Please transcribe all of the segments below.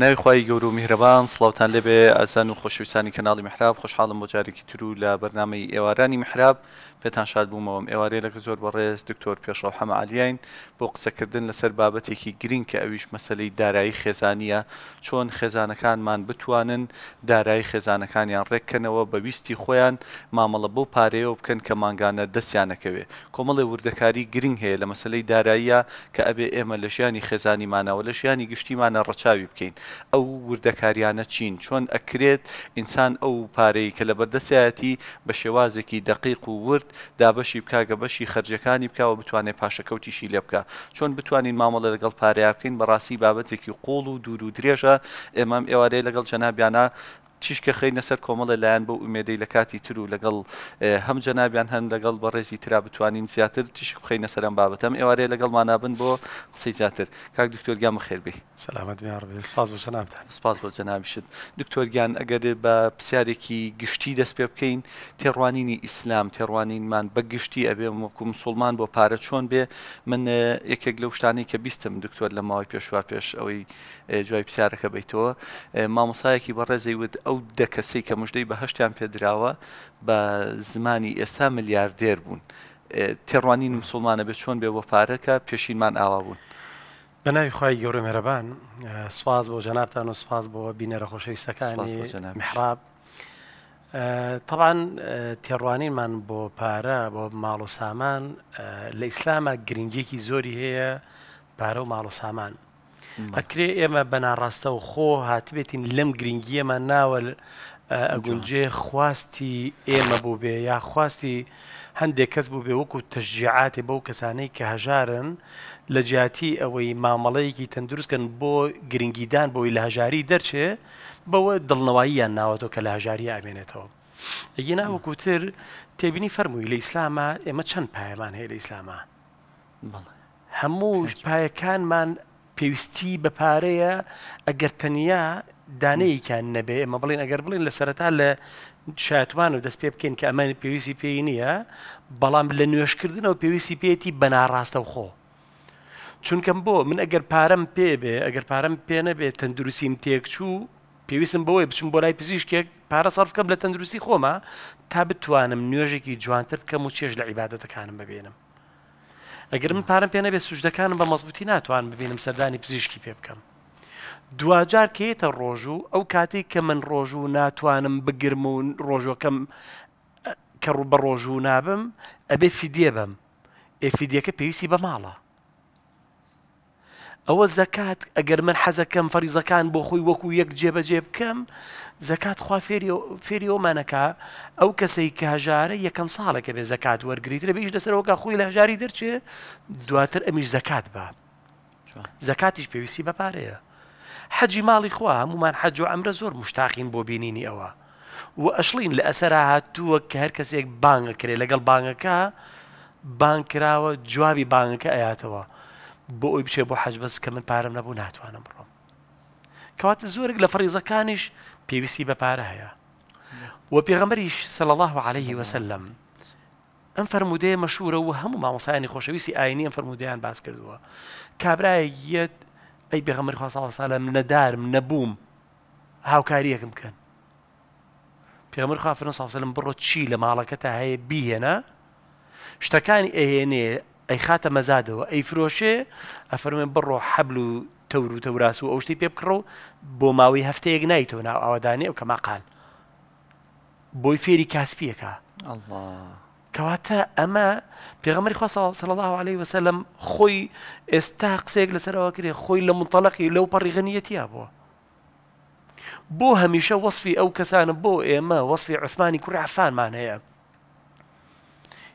بەناوی خی گەور و میهرەبان سلااوان لێبێ ئازان و خۆشویسانی کەناڵی محراب خوشحاڵم بۆ جارێکی تر و لە بەرنمەی ئێوارانی محراب پێتان شاد بوومەوەم ئێوارێلەکە زۆر بەڕێز دکتۆر پێشەوە حەمەعالیین بۆ قسەکردن لەسەر بابەتێکی گرین کە ئەویش مەسلەی دارایی خێزانیە چۆن خێزانەکانمان بتوانن دارایی خێزانەکانیان ڕێککەنەوە بەویستی خۆیان مامەڵە بۆ پارەیەوە بکەن کە ماگانە دەستیانەکەوێ کۆمەڵی وردەکاری گرنگ هەیە لە مەسلەی داراییە کە ئەبێ ئێمە لە ژیانی خێزانیمانەوە لە ژیانی گشتیمانە ڕەچاوی بکەین ئەو وردەکاریانە چین چۆن ئەکرێت ئینسان ئەو پارەی کە لە بەردەسایەتی بە شێوازێکی دقیق و ورد دابەشی بکاگە بەشی خرجەکانی بکەوە بتوانێت پاشەکەوتیشی لێ بکە چۆن بتوانین مامەڵە لەگەڵ پاریا بکەین بەڕاستی بابەتێکی قوڵ و دوور و درێژە ئێمەم ئێوارەیە لەگەڵ چەنابیانە تیشکە خەینە سەر کۆمەڵە لایەن بۆ ئومێدەی لە کاتی تر و لەگەڵ هەم جەنابیان هەن لەگەڵ بەڕێزی تررا بتوانین زیاتر تیش بخینە سەرم بابەتەم ئێوارەیە لەگەڵ مانابن بۆ قسەی زیاتر کاک دکتۆرگیان خێربی سلامەتپاس بۆ جەنابان سپاس بۆ جەنابیشت دکتۆرگیان ئەگەر بە پرسیارێکی گشتی دەست پێ بکەین تێڕوانینی ئیسلام تێڕوانینمان بەگشتی ئەبێ وەکو مسلمان بۆ پارە چۆن بێ من یەکێک لەو شتانی کە بیستم دکتۆر لە ماوەی پێشوار پێش ئەوەی جوای پرسیارەکە بیتەوە مامۆسایەکی بەڕێزەی وت ئەو دەکەسەی کە مژدەی بە هەشتیان پێدراوە بە زمانی ئێستا ملیاردێر بوون تێڕوانین مسلمانە بێت چۆن بێ بۆ پارەکە پێشینمان ئاوا بوون بەناوی خی گەورە مێرەبان سواز بۆ جەنابان و سپاس بۆ بینەرە خۆشەویستەکانی محراب طبعاان تێڕوانینمان بۆ پارە بۆ ماڵ و سامان لە ئیسلامە گرنگێکی زۆری هەیە پارە و ماڵ و سامان. ئەکرێ ئێمە بەناڕاستە و خۆ هاتبێتین لەم گرنگیەمان ناوە ئەگونجێ خواستی ئێمە بوو بێ یا خواستی هەندێک کەس بوو بێ وەکو تەژیعاتێ بەو کەسانەی کە هەژارن لە جیاتی ئەوەی مامەڵەیەکی تەندروستکەن بۆ گرنگیدان بۆی لە هەژاری دەرچێ بەوە دڵنەوەییان ناوەتەوە کە لە هەژاری ئامێنێتەوە. ئەگە ناوەکوتر تێبینی فەرمووی لە ئیسلامە ئێمە چەند پایەمان هەیە لە ئیسلامە. هەموو پایەکانمان پێویستی بە پارەیە ئەگەر تەنیا دانەیەکیان نەبێ ئمە بڵین ئەگەر بڵین لە سەرەتا لە شاتوان و دەست پێ بکەین کە ئەمانی پێویستی پێی نییە بەڵام لە نوێشکردنەوە پێویستی پێێتی بەناڕاستە و خۆ. چونکەم بۆ من ئەگەر پارەم پێ بێ ئەگەر پارەم پێ نەبێ تەندروستیم تێکچوو پێویستم بەوەی بچم بۆ لای پزیشکێک پارە سەرف بکەم لە تەندروستی خۆمە تا بتوانم نوێژێکی جوانتر بکەم و چێش لە عیباەتەکانم ببێنم. ئەگەر من پارم پێ نەبێ سوژدەکانم بە مەزبوتی ناتوان ببینم سەردانی پزیشکی پێ بکەم دوجار کێتە ڕۆژوو ئەو کاتێک کە من ڕۆژوو ناتوانم بگرم و ڕۆژەکەم کە ڕوو بە ڕۆژوو نابم ئەبێ فیدێ بم ئێفیدەکە پێویستی بە ماڵە ئەوە زەکات ئەگەر من حەزەکەم فەریزەکان بۆ خۆی وەکو یەک جێبەجێ بکەم زەکات خوا فێری ئەومانەکە ئەو کەسەی کە هەژارە یەکەم ساڵێکە بێ زەکات وەرگریت لە بێش دەسەرەوەکە خۆی لە هەژاری دەرچێ دواتر ئەمیش زەکات بە زەکاتیش پێویستی بەپارەیە حەجی ماڵی خوا هەمومان حەج و ئەمرە زۆر مشتاقین بۆ بینینی ئەوە و ئەشلین لە ئەسەرا هاتووە کە هەر کەسێک بانگە کرێ لەگەڵ بانگەکە بانکراوە جوابی بانگەکە ئەیاتەوە. بو اوی بچه بو حج بس که من پارم نبو نتوانم رو كوات الزورق لفريزة كانش بيبسي بباره يا وبيغمريش صلى الله عليه وسلم انفر مدية مشهورة وهم ما وصاني خوش ويسي آيني انفر مدية عن باس كردوها كابرا اي بيغمري خوش صلى الله عليه وسلم ندار من نبوم هاو كاريه كم كان بيغمر خوش صلى الله عليه وسلم برو تشيل مالكتا هاي بيهنا اشتكاني أي خاتم مەزادەوە وأي فروشة أفرم برو حبلو تورو توراسو أو تەوراس بيبكرو بو ماوي پێ بکڕە و أو داني أو كما قال بو ئەو کەما قال الله كواتا أما کەواتە ئەمە صلى الله عليه وسلم خۆی ئێستا قسێک خوي لمنطلقي لو باري غنيتي لەو بو بووە وصفي او كسان بو کەسانە وصفي عثماني وەصفی عثمانی معناها يعني.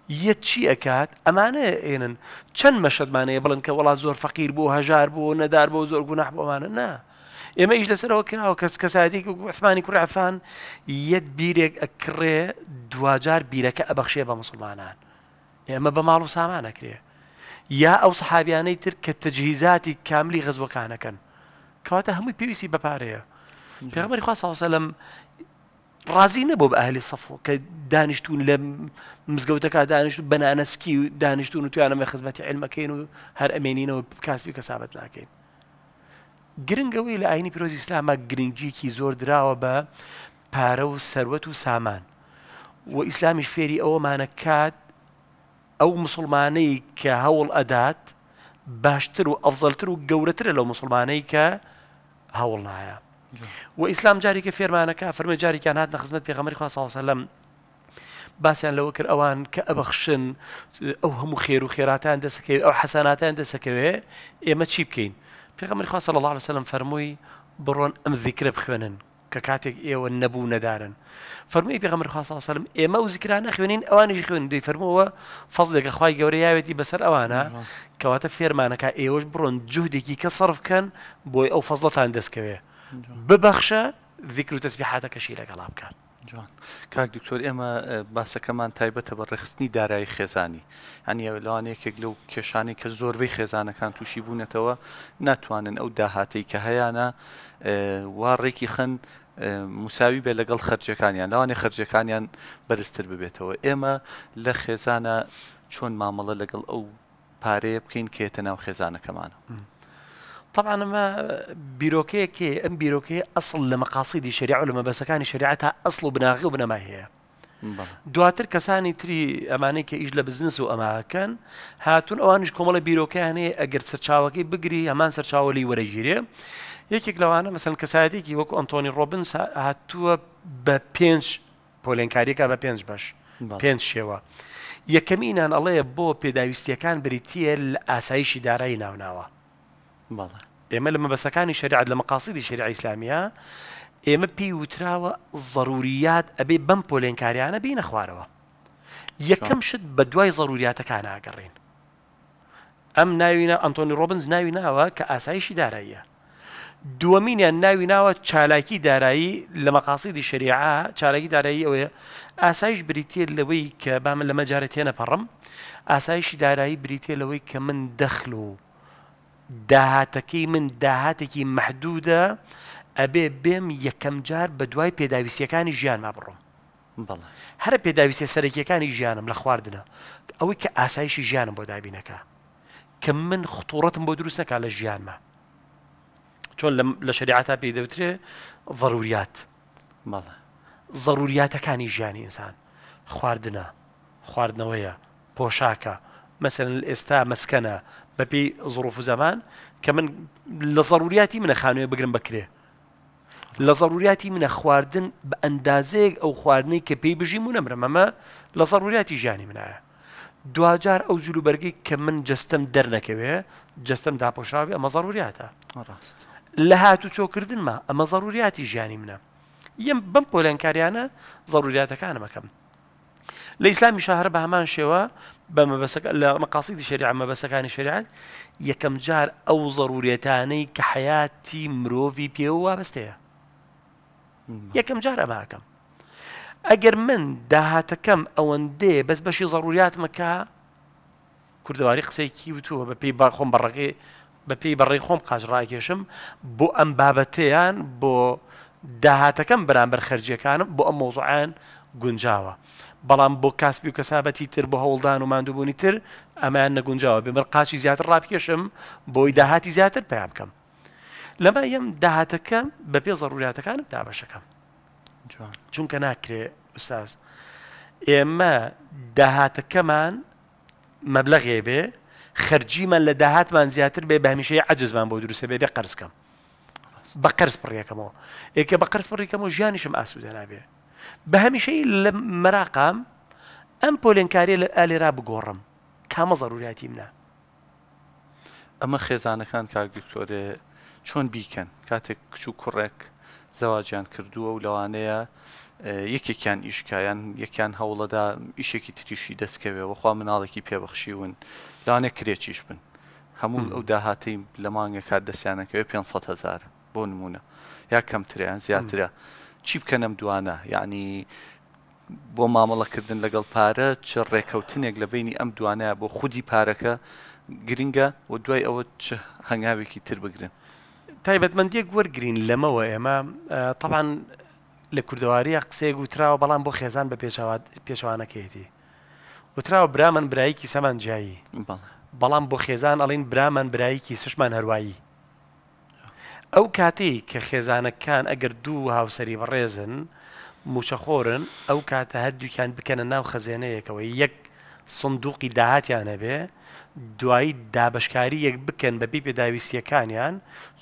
یەک چی ئەکات ئەمانە ئێنن چەند مەشەدمانەیە بڵن کە وڵا زۆر فەقیر بوو هەژار بوو نەدار بۆ زۆر گوناح بۆمانە نا. ئێمە ئیش لەسەرەوە کراوە کەس کەسادی عثمانی کوڕعفان یەک بیرێک ئەکڕێ دوجار بیرەکە ئەبەخشێ بە مسلمانان ئێمە بە ماڵ و سامانەکرێ یا ئەو سەحابیانەی تر کە تەجهیزاتی کاملی غزوەکانەکەن کەواتە هەمووی پێویستی بەپارەیە پێغمەری خوا ساوسە لەم ڕازی نەبوو بە ئەهلی سەفۆ کە دانیشتون لە مزگەوتەکە دانیشت بەنانەسکی و دانیشتون و توانە خزمەتی علمەکەین و هەر ئەمێنینەوە کاسبی کەسابەت ناکەین. گرنگەوەی لە ئاینی پیرۆزی ئسلامە گرنگجیکی زۆر درراوە بە پارە و سەروەت و سامان و ئیسلامیش فێری ئەوەمانە کات ئەو مسلمانەی کە هەوڵ ئەدات باشتر و ئەفزەلتر و گەورەترە لەو مسلمانەی کە هەوڵ نایە. و ئیسلام جارێکە فێرمانەکە فەرمە جارێکیان هاتنە خزمەت پێغەمەری خواسە لەم باسییان لەوە کرد ئەوان کە ئەبەخشن ئەو هەموو خێر و خێراتان دەسەکەوێت ئەو حەساناتیان دەسەکەوێ ئێمە چی بکەین پێغەمەری خواسە لە الله لەسەلم فەرمووی بڕۆن ئەم ذیکرە بخوێنن کە کاتێک ئێوە نەبوو نەدارن فەرمووی پێغەمەر خااسەلم ئێمە و زیکرانە خوێنین ئەوانیش خوێن دوی فەرمەوە فەزلێکە خخوای گەورە یاوێتی بەسەر ئەوانە کەواتە فێرمانەکە ئێوەش بڕۆن جوودێکی کە سەرفکەن بۆی ئەو فەزڵەتان دەستکەوێت ببەخشە ذیکر و تەسبیحاتەکەشی لەگەڵا بکە جوان کاک دکتۆر ئێمە باسەکەمان تایبەتە بە ڕخستنی دارایی خێزانی هەنیە لەوانەیەکێک لەو کێشانی کە زۆربەی خێزانەکان تووشی بوونێتەوە ناتوانن ئەو داهاتەی کە هەیەە وا ڕێکی خەن مساوی بێ لەگەڵ خەرجەکانیان لەوانێ خەرجەکانیان بەرزتر ببێتەوە ئێمە لە خێزانە چۆن مامەڵە لەگەڵ ئەو پارەیە بکەین کێتە ناو خێزانەکەمانە. طبعا ما بيروكي كي ام بيروكي اصل لمقاصد الشريعه ولما بس كان شريعتها اصل بناغي وبنما هي دواتر کەسانی تری ئەمانەی کە ئیش لە بزنس و ئەماکەن هاتون ئەوانش کۆمەڵە بیرۆکیانێ ئەگەر سەرچاوەکەی بگری ئەمان سەرچاوەلی وەرەگیرێ یەکێک لەوانە مەسن کەسایەتێکی وەکو ئەنتۆنی ڕۆبنس هاتووە بە پێنج پۆلێنکاریەکە بە پێنج بەش پێنج شێوە یەکەمینان ئەڵەیە بۆ پێداویستیەکان بریتە لە ئاسایشی دارایی ناوناوە بەڵە ئێمە لە مەبەسەکانی شریعت لە مەقاسیدی شریع ئیسلامیە ئێمە پێی وتراوە ضرروریات ئەبێ بەم پۆلێنکاریانە بینە خوارەوە یەکەم شت بە دوای ضرروریاتەکان ئاگەڕین ئەم ناوینە ئەنتۆنی ڕۆبنز ناوی ناوە کە ئاسایشی داراییە دووەمینیان ناوی ناوە چالاکی دارایی لە مەقاسیدی شریعا چالاکی دارایی ئەوەیە ئاسایش بریتێت لەوەی کە با من لەمە جارە تێنەپەڕم ئاسایشی دارایی بریتێ لەوەی کە من دەخل و داهاتەکەی من داهاتێکی مەحدودە ئەبێ بێم یەکەم جار بە دوای پێداویستیەکانی ژیان ما بڕۆم هەرە پێداویستە سەرەکیەکانی ژیانم لە خواردنە ئەوەی کە ئاسایشی ژیانم بۆ دابینەکە کە من خطوڕەتم بۆ دروست نەکە لە ژیانمە چۆن لە شریعتا پێی دەوترێ ضرورات ضروراتەکانی ژیانی ئینسان خواردنە خواردنەوەیە پۆشاکە مەسن ئێستا مەسکەنە بەپی زڕۆف و زەمان کە من لە زەڕوریاتی منە خانوێ بگرم بکرێ لە زەڕوریاتی منە خواردن بە ئەندازەیەک ئەو خواردنەی کە پێی بژیم و نەمرمەمە لە زەڕوریاتی ژیانی منایە دوجار ئەو جلوبەرگی کە من جستم دەرنەکەوێ جستم داپۆشاوی ئەمە زەڕوریاتە ڕاست لە هاتو چۆکردنمە ئەمە زەڕوریاتی ژیانی منە یم بم پۆلەنکاریانە زەڕوریاتەکانمەکەم لە ئیسلامی شەهر بە هەمان شێوە بە لە مەقاسی شریع مەبەسەکانی شریعان یەکەم جار ئەو ضرورێتانەی کە حیاتی مرۆڤی پێ وابستەیە یەکەم جار ئەماکەم ئەگەر من داهاتەکەم ئەوەندێ بەس بەشی ضرورات مەکە کوردواری قسەیەکی وتووە بە پێی بارخۆم بەڕێ بە پێی بەڕێ خۆم قاژڕاکێشم بۆ ئەم بابەتەیان بۆ داهاتەکەم بەرامبەر خەرجیەکانم بۆ ئەم مۆزوعان گونجاوە بەڵام بۆ کاسبی و کەسابەتی تر بە هەوڵدان و مادووبوونی تر ئەمایان نەگونجاوە بێمەر قاچی زیاتر ڕاپکێشم بۆی داهاتی زیاتر پێیان بکەم لەمە یم داهاتەکە بە پێ زەڕوریاتەکانم دابەشەکەم چونکە ناکرێ ئوستاز ئێمە داهاتەکەمان مەبلەغێ بێ خەرجیمە لە داهاتمان زیاتر بێ بە هەمیشەیە عجزمان بۆ دروستە بێ بێ قەرزکەم بە قەرز پڕیەکەمەوە ئێکە بە قەرز پڕیکەمەوە ژیانیشم ئاسوودە نابێت بە هەمیشەی لە مەراقام ئەم پۆلێنکاری لە ئالێرا بگۆڕم کامە زەروریاتی منە ئەمە خێزانەکان کارگرکتۆرێ چۆن بیکەن کاتێک کچ و کوڕێک زەواجیان کردووە و لەوانەیە یەکێکیان ئیشکایان یەکیان هەوڵەدا ئیشێکی تریشی دەستکەوێ وەخوا مناڵێکی پێبەخشیون لاانێ کرێکیش بن هەموو ئەو داهاتی لە مانگە کات دەستیانەکەوێ 500 هزار بۆ نمونە یا کەمتریان زیاترە. چی بکەنم دوانە یعنی بۆ مامەڵەکردن لەگەڵ پارە چ ڕێکەوتنێک لە بینی ئەم دوانە بۆ خودی پارەکە گرنگە و دوای ئەوە چ هەنگاوێکی تر بگرن تایبەتمەندیەک وەرگین لەمەوە ئێمە تەبان لە کوردەواریە قسەیەک وتراوە بەڵام بۆ خێزان بە پێشوانەکەیەتی وتراوە برامن برایکی سەمان جایی بەڵام بۆ خێزان ئەڵین برامان برایکی سشمان هەروایی ئەو کاتی کە خێزانەکان ئەگەر دوو هاوسری بەڕێزن موچەخۆرن ئەو کاتە هەردووکیان بکەنە ناو خەزێنەیەکەوە یەک سندوقی داهاتیانە بێ دوایی دابشکاری یەک بکەن بەبی پێداویستیەکانیان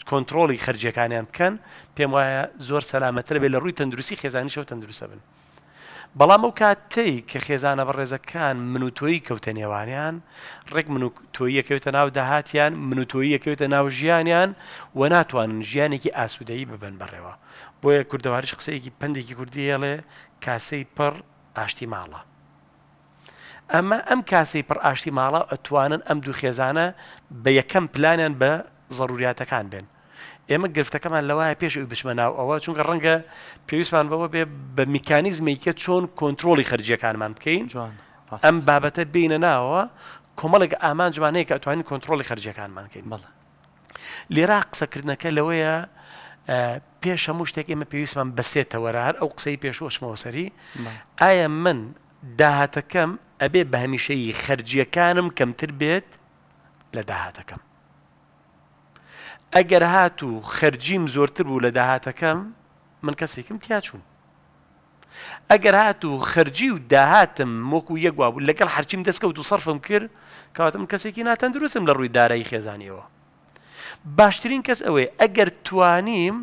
کۆنتترۆڵی خرجەکانیان بکەن پێم وایە زۆر سەلامەتر بێ لە ڕووی تەندروستی خێزانانی شەو تەندروسە بن. بەڵام ئەو کاتەی کە خێزانە بە ڕێزەکان منوتۆیی کەوتە نێوانیان ڕێک منوتۆیەکەوتە ناو داهاتیان منوتۆیەکەوتە ناو ژیانیان و ناتوانن ژیانێکی ئاسوودەیی ببن بڕێوە بۆیە کوردەواریش قسەیەکی پندێکی کوردیەڵێ کاسەی پڕ ئاشتی ماڵە. ئەمە ئەم کاسەی پڕ ئاشتی ماڵە ئەتوانن ئەم دوو خێزانە بە یەکەم پلانیان بە ضروراتەکان بێن ئێمە گرفتەکەمان لەوایە پێش بشمە ناو ئەوە چونکە ڕەنگە پێویستمان بەوە بێ بە میکانیزمێکە چۆن کۆنتترۆلی خرجەکانمان بکەین ئەم بابەتە بینە ناوە کۆمەڵێک ئامانجمانەیە کە ئەتوانین کۆنتترۆلی خرجەکانمان بکەین بڵ لێرا قسەکردنەکە لەوەیە پێش هەموو شتێک ئێمە پێویستمان بەسێتەوەرار ئەو قسەی پێشۆشمەوەسەری ئایا من داهاتەکەم ئەبێ بە هەمیشەیی خرجیەکانم کەمتر بێت لە داهاتەکەم ئەگەر هات و خەرجیم زۆرتر بوو لە داهاتەکەم من کەسێکم تیاچوون ئەگەر هات و خەرجی و داهاتم مۆکو یەکوا بوو لەگەڵ هەرچیم دەستکەوت و سەرفم کرد کاتم کەسێکی ناتەندروستم لە ڕووی دارایی خێزانیەوە باشترین کەس ئەوەیە ئەگەر توانیم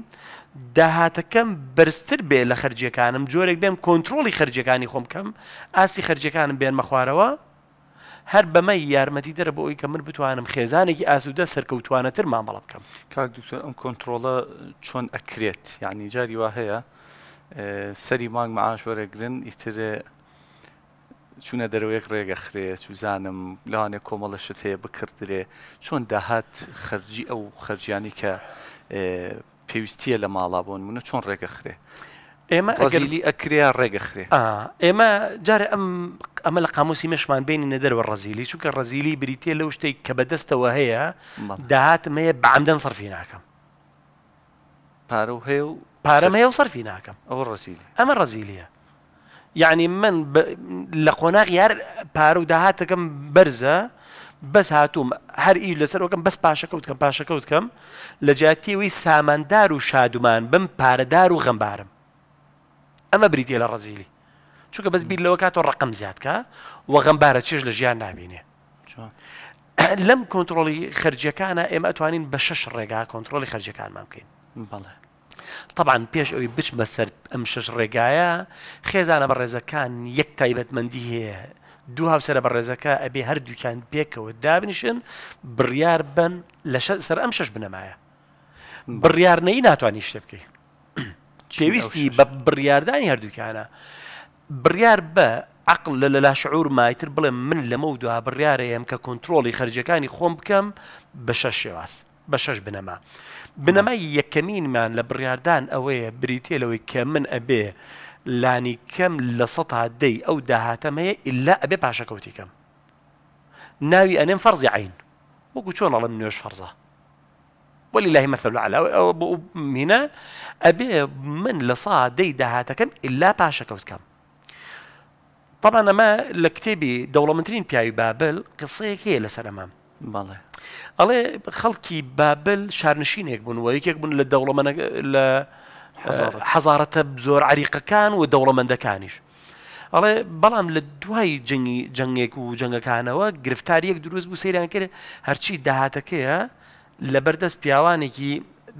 داهاتەکەم برستر بێ لە خرجەکانم جۆرێک بێم کۆنتترۆلی خرجەکانی خۆم کەم ئاسی خرجەکانم بێنمە خوارەوە هەر بەمە یارمەتی دەرە بۆ ئەوی کە من بتوانم خێزانێکی ئاسوودە سەرکەوتوانەتر مامەڵە بکەم کاک دکتۆر ئەم کۆنتترۆلە چۆن ئەکرێت یعنی جاری وا هەیە سەری مانگ مەعاش وەرەگرن ئیتر چونە دەروێک ڕێگەخرێ چوزانم لەوانێ کۆمەڵەشت هەیە بکردرێ چۆن داهات خەرجی ئەو خەرجیانی کە پێویستیە لە ماڵا بۆن منە چۆن ڕێگەخرێ ئێمە ئەگەلی ئەکریا آه ئێمە جارە ام ام لە قاموسی مشمان بینی نەدەرەوە ڕزیلی چونکە ڕزیلی بریتە لوش شتێک کە بەدەستەوە هەیە داهاتمەیە بەعمدەن بعمدن ناکەم پارە و هەیە و پارەم هەیە و سەرفی ناکەم ئەوە رزیلی اما رزیلیه یعنی يعني من دهات قۆناغ برزة بس هاتوم هر ايج لسر وكم بس باشا كوت كم باشا كوت كم لجاتي وي سامان دارو شادو شادومان بم باردارو غمبارم اما بريدي لا رازيلي شوك بس بيد لو كاتو الرقم زاد كا وغمبارة تشيج نابيني لم كنترولي خرجك انا ام اتوانين بشش ريغا كنترولي خرجك انا ممكن بله طبعا بيش اوي بش بسر امشش ريغايا خيز انا برزا كان يك تايبت من دو هاو سر برزا كا ابي هر دو كان بيك ودابنشن بريار بن لشسر امشش معايا بريار نينا اتوانيش تبكي پێویستی بە بڕاردانی هەردووکانە بڕیار بە عقل لە لەلا شعور مایتر بڵێ من لەمە و دوا بڕیارەیەم کە کۆنتترۆلی خەرجەکانی خۆم بکەم بە شەش شێواز بە شەش بنەما بنەما یەکەمینمان لە بڕاردان ئەوەیە بریتێلەوەی کە من ئەبێ لانی کەم لە سەتا دەی ئەو داهاتەمەیە ئللا ئەبێ پاشەکەوتی کەم ناوی ئەنێم فەرزی عین وەکو چۆن ئەڵم نوێش فەرزە ولله مثل على هنا أبي من لصا ديدا هاتكم إلا باشا كوتكم طبعا ما لكتبي دولة منترين بياوي بابل قصيك هي لسر أمام بله بابل خەڵکی بابل شارنشینێک ويك و یەکێک بوون لە حضارة بزور عريقة كان عریقەکان من دەوڵەمەندەکانیش ئەڵێ بەڵام لە دوای جنگی جەنگێک و جەنگەکانەوە گرفتاریەک دروست بوو سەیران کرد هەرچی داهاتەکەیە لە بەردەست پیاوانێکی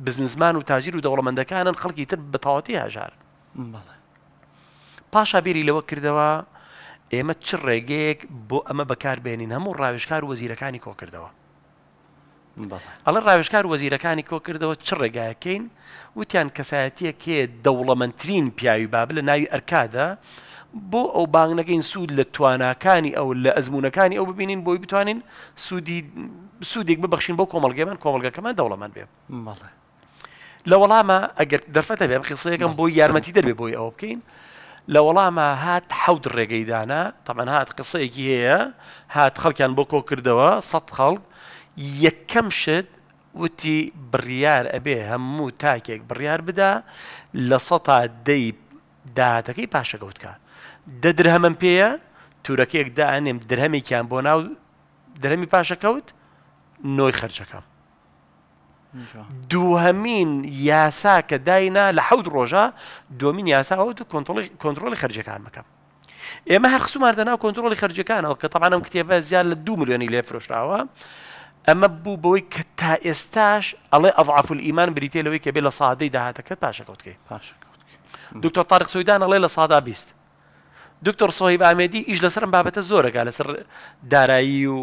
بزنزمان و تاژیر و دەوڵەمەندەکانن خەڵکی تر بەتەواتی هاژار پاشا بیری لەوە کردەوە ئێمە چ ڕێگەیەک بۆ ئەمە بەکاربێنین هەموو ڕاوشکار وەزیرەکانی کۆ کردەوە ئەڵە ڕاوشکار وەزیرەکانی کۆ کردەوە چ ڕێگایەکەین وتیان کەسایەتیە کێ دەوڵەمەندترین پیاوی بابل لە ناوی ئەرکادە بۆ ئەو بانگەکەین سوود لە تواناکانی ئەو لە ئەزمونونەکانی ئەو ببینین بۆی بتوانین سوودی سوودێک ببخشین بۆ کۆمەلگەمان کۆمەلگەکەمان دەوڵەمان بێ لە وەڵامە ئەگەر دەرفەتە بێ خیسەیەکەم بۆی یارمەتی دەبێ بۆی ئەو بکەین لە وەڵامە هات حەود ڕێگەیدانا تەمان هات قسەیەکی هەیە هات خەڵکیان بۆ کۆ کردەوە سەد خەڵک یەکەم شت وتی بڕیار ئەبێ هەموو تاکێک بڕیار بدا لە سە تا دەی داهاتەکەی پاشەکەوتکە دە درهەمەم پێەیە تورەکەیەک دائێم درهەمێکیان بۆ ناو درهەمی پاشەکەوت نۆی خەرچەکەم دووهەمین یاسا کە داینا لە حەوت ڕۆژە دومین یاساوت و کۆنتترۆلی خرجەکان بکەم ئێمە هەر قسوماردە ناو کۆنتترۆلی خرجەکانەوە کە تەوانم کتێبە زیان لە دو میلیۆنی لێ فرۆشراوە ئەمە بوو بەوەی کە تا ئێستاش ئەڵێ ئەضعفل ئیمان بریتێلەوەی کە بێ لە سادەی داهاتەکە پاشەکەوتکەی پاشەکەوت دکتۆر تارق سویدان ئەڵێ لە سادا بیست صاحب سۆهیب ئامێدی ئیش بابت زوره زۆرەگا لەسەر دارایی و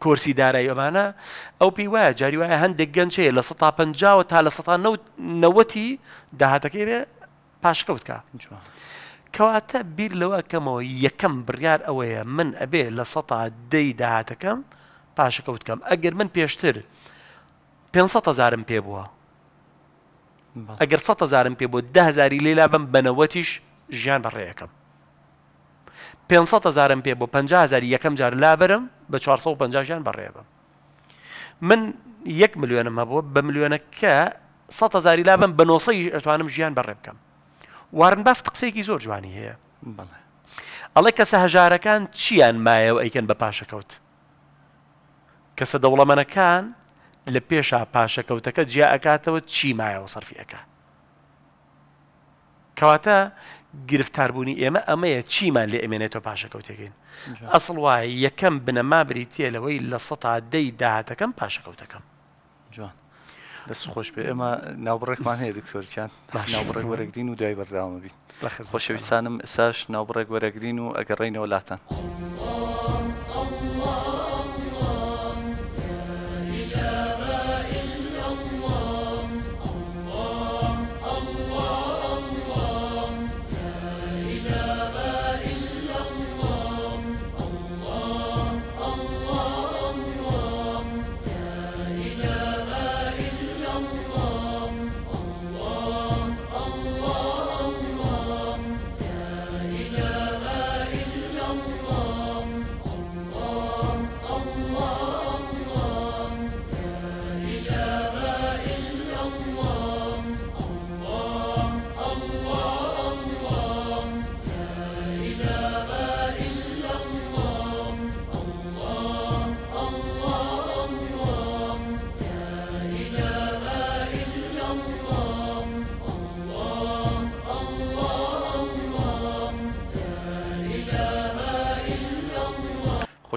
کورسی آه، دارایی ئەمانە ئەو پێی وایە جاری وایە هەندێک گەنجەیە لە 150 تا که 90 داهاتەکەی بێ پاشکەوتکە كواتا بیر لەوە کەمەوە یەکەم بڕیار ئەوەیە من ئەبێ لە سە دەی داهاتەکەم پاشەکەوتکەم اگر من پێشتر زارم پی بوا اگر يەگەر زارم پی پێ ده زاری لێلا بم جان ژیان بەڕێەکەم 500 هزارم پێ بۆ 500هزار یەکەم جار لابرم بە 450یان بەڕێبم من یەک ملیۆنم هەبوو بە ملیۆنە کە 100 هزاری لابم بە 900 ئەتوانم ژیان بەڕێ بکەم وارن باف قسێکی زۆر جوانی هەیە ئەڵێ کەسە هەژارەکان چیان مایەوە ئەیکەن بە پاشەکەوت کەسە دەوڵەمەنەکان لە پێشا پاشەکەوتەکە جیا ئەکاتەوە چی مایەوە سەرفیەکە کەواتە گرفتاربوونی ئێمە ئەمەیە چیمان لێ ئەمێنێتەوە پاشەکەوتێکین ئەسڵ وایە یەکەم بنە مابری تێلەوەی لە سەتا دەی داهاتەکەم پاشەکەوتەکەم جوان دەست خۆش بێ ئێمە ناوبڕێکمان هەیە دکتۆرچیان ناوبڕێک وەرەگرین و دوای بەرداوامە بین خۆشەویستانم ساش ناوبڕێک وەرەگرین و ئەگەڕێینەوە لاتان.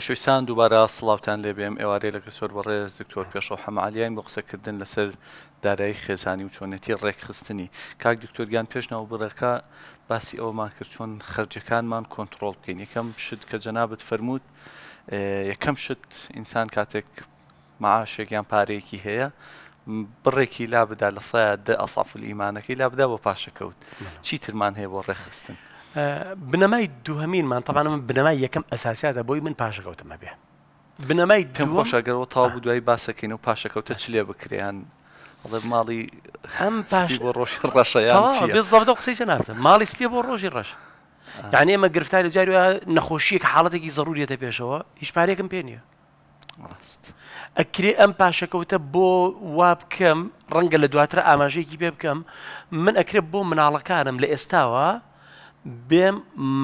خۆشەویستان دووبارە سڵاوان لێبێم ئێوارەی لەگە سۆر بەڕێز دکتۆر پێشەوە حەمالیان بۆ قسەکردن لەسەر دارایی خێزانی و چۆنەتی ڕێکخستنی کاک دکتۆرگیان پێشنەوە بڕەکە باسی ئەومان کرد چۆن خرجەکانمان کۆنتترۆل بکەین یەکەم شت کە جەنابەت فرەرمووت یەکەم شت ئینسان کاتێک معاشێکیان پارەیەکی هەیە بڕێکی لا بدا لە سایە دە ئەسافل ئیمانەکەی لا بدا بۆ پاشەکەوت چیترمان هەیە بۆ ڕێخستن بنەمای دووهمینمان تەوانم بنەمای یەکەم ئەساسیاتە بۆی من پاشەکەوتمە بێ بنەمای پێم خۆشەگەرەوە تا بوو دوای باسەکەین و پاشەکەوتە چ لێ بکریان ئەڵێ ماڵی هەم پاش بۆ ڕۆژی ڕەشەیە زەبدە قسەی ناتم ماڵی سپێ بۆ ڕۆژی ڕەش یعنی ئێمە گرفتاری جاری نەخۆشیەک حاڵەتێکی زەرورێتە پێشەوە هیچ پارێکم پێ نییە ئەکرێ ئەم پاشەکەوتە بۆ وا بکەم ڕەنگە لە دواتر ئاماژەیەکی پێ بکەم من ئەکرێ بۆ مناڵەکانم لە ئێستاوە بێم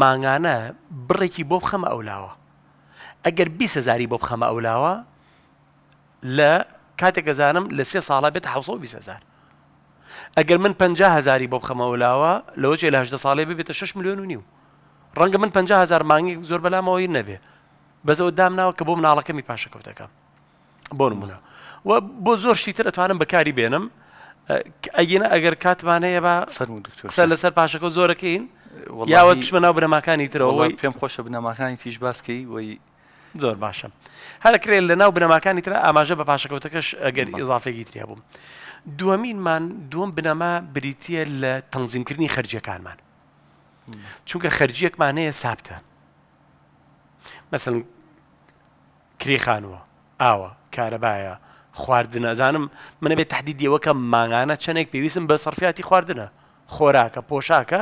ماگانە بڕێکی بۆ بخەمە ئەولاوە ئەگەر بی سەزاری بۆ بخەمە ئەولاوە لە کاتێکگەزانم لە سێ ساڵە بێت حوسە بیزار ئەگەر من پنج هزاری بۆ بخەمەوەلاوە لەوە جێ لەهدە ساڵێ ببێتە 6 میلیۆن و نیو ڕەنگە من 5 هزار مانگی زۆر بەلامەوەی نەبێ بەزەوە دامناوە کە بۆ مناڵەکەمی پاشەکەوتەکەم بۆ نمونە و بۆ زۆر شیتر ئەتوانم بەکاری بێنم ئەگەنە ئەگەر کاتمانەیە بە سەر لەسەر پاشەکە زۆرەکەین یاوە پیشمە ناو بنەماکانی ترەوەی پێم خۆشە بنەماکانی تیش باسکەی وی زۆر باشە هەر کرێن لە ناو بنەماکانی ترە ئاماژە بە پاشەکەوتەکەش ئەگەر ئزافێکی تریا بووم دووەمینمان دووەم بنەما بریتە لە تەنزیمکردنی خەرجیەکانمان چونکە خەرجیەکمان هەیە سابتە مەسن کرێخانوە ئاوە کارەبایە خواردنە زانم منە بێت تهدیدیەوەکە ماگانە چەندێک پێویستم بە سەرفیاتی خواردنە خۆراکە پۆشاکە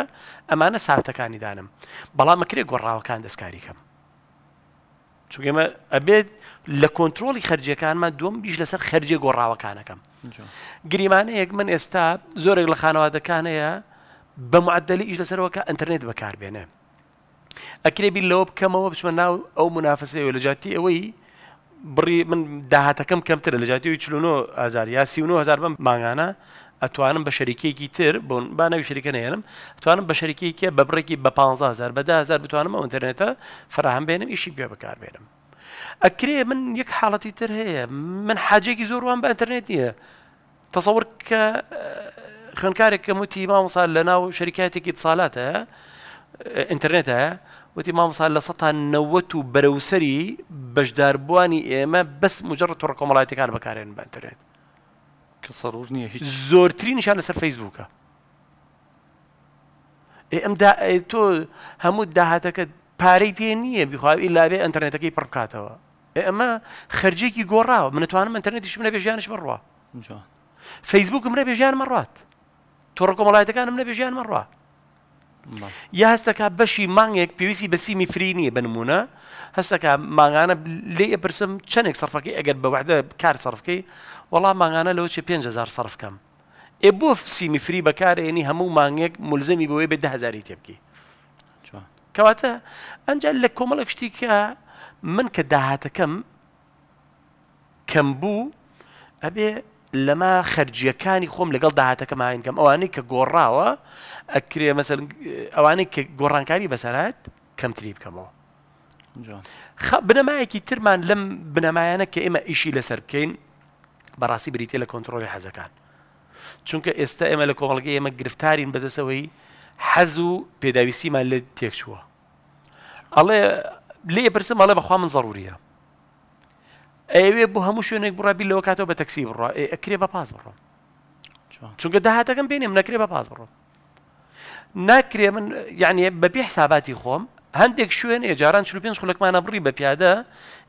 ئەمانە ساردەکانی دانم بەڵام مەکرێ گۆڕاوەکان دەستکاریکەم چگەمە ئەبێت لە کۆنتترۆلی خەرجیەکانمان دوم بیش لەسەر خەرجێ گۆڕاوەکانەکەم گریمانەیەک من ئێستا زۆرێک لە خانەوادەکانەیە بە معدلی ئیش لەسەرەوەکە ئەتەرنێت بەکاربێنە ئەکرێبی لەوە بکەمەوە بچمە ناو ئەو منافسەوە لە جاتی ئەوەی بڕی من داهاتەکەم کەمتر لە جااتی و چلونۆ ئازار یا سیونۆ هزار بەم ماگانە ئەتوانم بە کیتر بون بۆن با نەوی شەریکە نێنم ئەتوانم بە شەریکێکە بە بڕێکی ب 15000 ب 10000 بتوانم ئەو ئینتەرنێتە فراهم بێنم ئیشی پێ بەکار بینم اکری من یک حاڵەتی تر هه من کی حاجێکی زۆروان بە ئەتەرنێت نییە تەسەور کە آه، خوێنکارێک کە وتی مامۆسال لە ناو شریکاتێکی ساڵاتە ئینتەرنێتە آه، وتی مامۆسال لە سە نەوەت و بەرەوسری بەشداربووانی ئێمە بەس مجرڕ تۆڕ کار بەکارێن بە ئەتەرێت کەسە ڕۆژ نییە هیچ زۆرترینیشان لەسەر فەیسبووکە ئەم تۆ هەموو داهاتەکە پارەی پێ نییە بیخواوی لابێ ئەتەرنێتەکەی پڕکاتەوە ئەمە خرجێکی گۆڕاوە منتوانم ئەتەرنێتیش منە بێژیانش بڕوە فەیسبوکم لە بێژیان مەڕات تۆڕکۆمەڵایەتەکانم لە بێژیان مەڕات یا هەستەکە بەشی مانگێک پێویستی بە سیمی فری نیە بنممونە هەستەکە ماگانە لێ ئەپرسم چندێک سەرفەکەی ئەگەر بەوەدە کار سەرفکەی وەڵام ماگانە لەوە چێ 5هزار سەرفکەم ئێ بۆ سیمی فری بەکارێنی هەموو مانگێک ملزمی بەوەی بە دههزاری تێبکی کەواتە ئەنجال لە کۆمەڵک شتی کە من کە داهاتەکەم کەم بوو ئەبێ لەما خەرجیەکانی خۆم لەگەڵ داهاتەکەم هاینکەم ئەوانەی کە گۆڕاوە ئەکرێ مەسەر ئەوانەی کە گۆڕانکاری بەسەرات کەمتری بکەمەوە بنەمایەکی ترمان لەم بنەمایانە کە ئێمە ئیشی لەسەر بکەین بەڕاستی بریتێ لە کۆنتترۆلی حەزەکان چونکە ئێستا ئێمە لە کۆمەڵگە ئێمە گرفتارین بەدەسەوەی حەز و پێداویستیمان لە تێکچووە ئەڵێ لێ پرسم ئەڵێ بەخوا من زەڕوریە ئەوێ بۆ هەموو شوێنێک بڕابی لەوە کاتەوە بە تەکسی بڕ ئەکرێ بە پاس بڕۆ چونکە داهاتەکەم بینێم نەکرێ بە پاس بڕۆ ناکرێ من یعنی بەبی حساباتی خۆم هەندێک شوێن ئێجاران چ پێنج خولەکمانە بڕی بە پیادە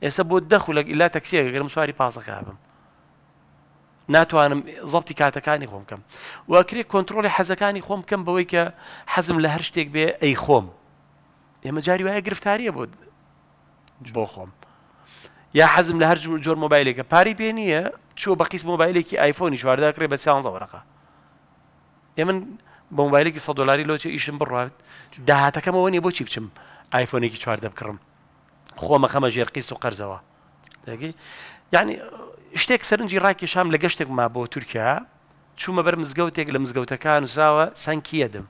ئێستا بۆ دەخولک ئیلا تەکسیە گەرم سواری پاسەکە بم ناتوانم زەڵتی کاتەکانی خۆم بکەم واکرێ کۆنتترۆلی حەزەکانی خۆم بکەم بەوەی کە حەزم لە هەر شتێک بێ ئەی خۆم ئێمە جاری وایە گرفتاریە بۆ بۆ خۆم یا حەزم لە هەر جۆر مۆبایلێکە پاری پێ نییە چوە بە قیس مۆبایلێکی ئایفۆنی شوارداکرێ بە سیان زەوەرەقا ئێ من بە مۆبایلێکی سە دلاری لۆچە ئیشم بڕات داهاتەکەمەوە نیە بۆچی بچم ئایفۆنێکی چواردە بکڕم خۆمە خەمە ژێر قیس و قەرزەوە یعنی شتێک سەرنجی ڕاکی شام لە گەشتێک ما بۆ تورکیا چوومە بەر مزگەوتێک لە مزگەوتەکان وزراوە سنگکیەدم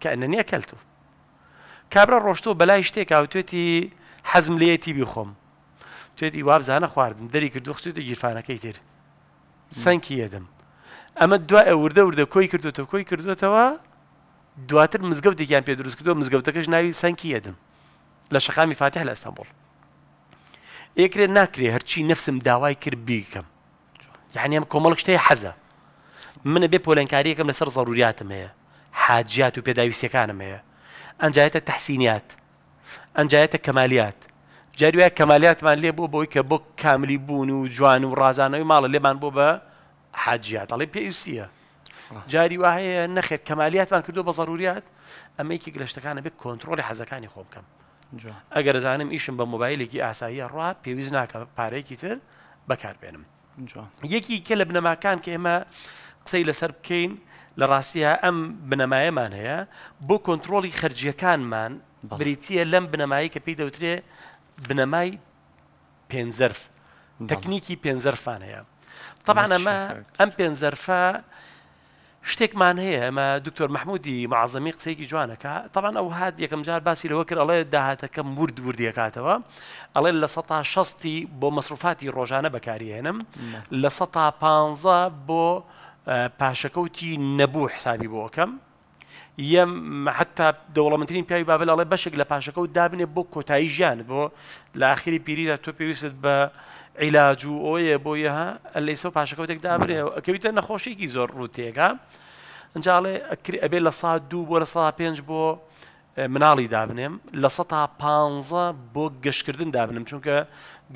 کە ئەنە نییە کەلتو کابرا ڕۆشتۆ بەلای شتێک ئاوتێتی حەزم لەیەتی بیخۆم توێت ئیوابزانە خواردن دەری کردو خستێتە گیرفانەکەی تر سنگکی یەدەم ئەمە دوای ئەوردە وردە کۆی کردوتە کۆی کردوێتەوە دواتر مزگەوتێکیان پێ دروست کردو مزگەوتەکەش ناوی سنگکی یەدەم لە شقامی فاتح لە ئەستانبول ئێکرێ ناکرێ هەرچی نفسم داوای کرد بیکەم یعنی ئەم کۆمەڵک شتەیە حەزە منە بێ پۆلەنکاریەکەم لەسەر زەڕوریاتم هەیە حاجات و پێداویستەکانم هەیە ئەنجایەتە تەحسینیات ئەنجایەتە کەمالیات جاریوە کەمالیاتمان لێ بۆ بۆی کە بۆ کاملی بوون و جوان و ڕازانەوەی ماڵە لێمان بۆ بە حاجیات ئەڵێ پێویستە جاری وا هەیە نەخێت کەمالیاتمان کردو بە ضرورات ئەمەیکی گرشتەکانە بێت کۆنتترۆلی حەزەکانی خۆ بکەم ئەگەر زانم ئیشم بە مۆبایلێکی ئاسایی ڕوا پێویست ناکە پارەیەکی تر بەکاربێنم یەکی کە لە بنەماکان کە ئێمە قسەی لەسەر بکەین لە ڕاستیە ئەم بنەمایەمان هەیە بۆ کۆنتترۆلی خەرجیەکانمان بریتە لەم بنەمایی کە پێی دەوترێت بنەمای پێنجەرف تەکنیکی پێنجەرفان هەیە طبعا ئەمە ئەم پێنجەرفە شتێکمان هەیە ئەمە دکتۆر مححمودی مععزەمی قسێکی جوانەکە تاوان ئەو هاات یەکەم جار باسی لەوە کرد ئەڵێ داهاتەکەم ورد وردیەکاتەوە ئەڵێ لە 16 بۆ مەصرفاتی ڕۆژانە بەکارهێنم لە 15 بۆ پاشەکەوتی نەبوو حسابی بۆکەم یە حتا دەوڵەمەترین پیاوی بابلڵێ بەشێک لە پاشەکە و دابنێ بۆ کۆتایی ژیان بۆ لە آخری پیریدا تۆ پێویست بە عیلاج و ئۆیە بۆ یەها لەیسە پاشەکەوتێک دابرێ ئەکەویتە نەخۆشیێکی زۆر ڕوتێکە ئەنجاڵێ ئەبێ لە سا دوو بۆ لە سا پێنج بۆ مناڵی دابنێم لە سە تا پ بۆ گەشتکردن دابنم چونکە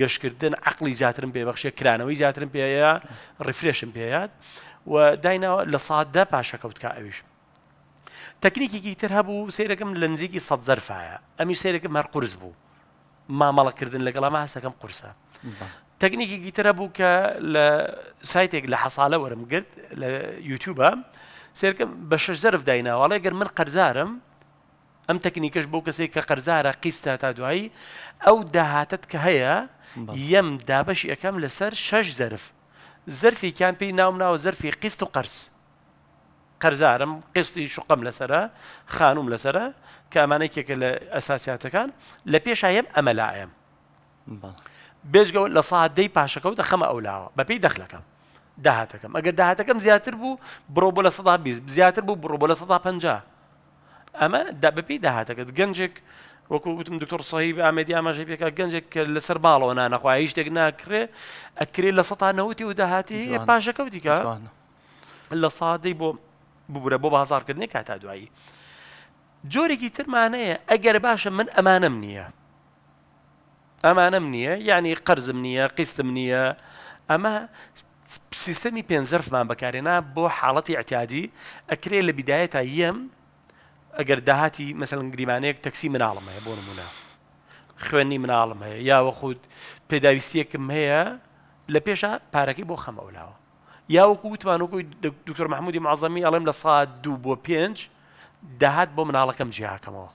گەشتکردن عقلی زیاترم پێبەخشە کرانەوەی زیاترم پێەیە ڕفرێشم پێیات و داینەوە لە سادە پاشەکەوتکە ئەویشم تکنیکی که تر سیر کم لنزی کی صد امی سیر کم هر قرص بو ما مال کردن لگلا ما هست کم قرصه تکنیکی که تر تەکنیکی که ل کە ل حصاله ورم گرد ل یوتیوب هم سیر کم بشه زرف داینا ولی اگر من قەرزارم ام تکنیکش بو کسی که قەرزارە قیسته تا دوایی ئەو داهاتت کە هەیە نعم. یەم دابەشی ئەەکەم لەسەر شش زرف زرفی کان پێی ناوم ناوە زرفی قیست و قرص قەرزارم قستی شقم لەسرە خانوم لەسرە کە ئەمانەیەکێکە لە ئەساسیاتەکان لە پێشایم ئەمەلایم بێژگەوت لە سادەی پاشەکەوت دەخەمە ئەولاوە بەپی دەخلەکەم داهاتەکەم ئەگەر داهاتەکەم زیاتر بوو بڕۆ بۆ لە سەدا بیست زیاتر بوو بڕۆ بۆ لە سەدا پ ئەمە بەپی داهاتەکەت گەنجێک وەکو وتم دکتۆر سەهی ئامێدی ئاماژەی پێکا گەنجێک لەسەر باڵەوە نانەخوا هیچ شتێک ناکرێ ئەکرێ لە سەدا نەوتی و داهاتی پاشەکەوتی کە لە سادەی بو ببورە بۆ بازارکردنی کا تا دوایی جۆرێکی ترمانەیە ئەگەر باشە من ئەمانم نییە ئەمانم نییە یعنی قەرزم نییە قیستم نییە ئەمە سیستەمی پێنجەرفمان بەکارێنا بۆ حاڵەتی ئەتیادی ئەکرێ لە بیدایە تا یم ئەگەر داهاتی مەسەن گریمانەیەک تەکسی مناڵم هەیە بۆ نمونە خوێنی مناڵم هەیە یاوە خود پێداویستیەکم هەیە لە پێشە پارەکەی بۆ خەمەولاوە یا دکتر محمودی علیم لصاد دو یاوەکو وتمان وەکوی دکتۆر مححمودی معظەمی ئەڵێم لە سا دوو بۆ پێنج داهات بۆ مناڵەکەم جیاکەمەوە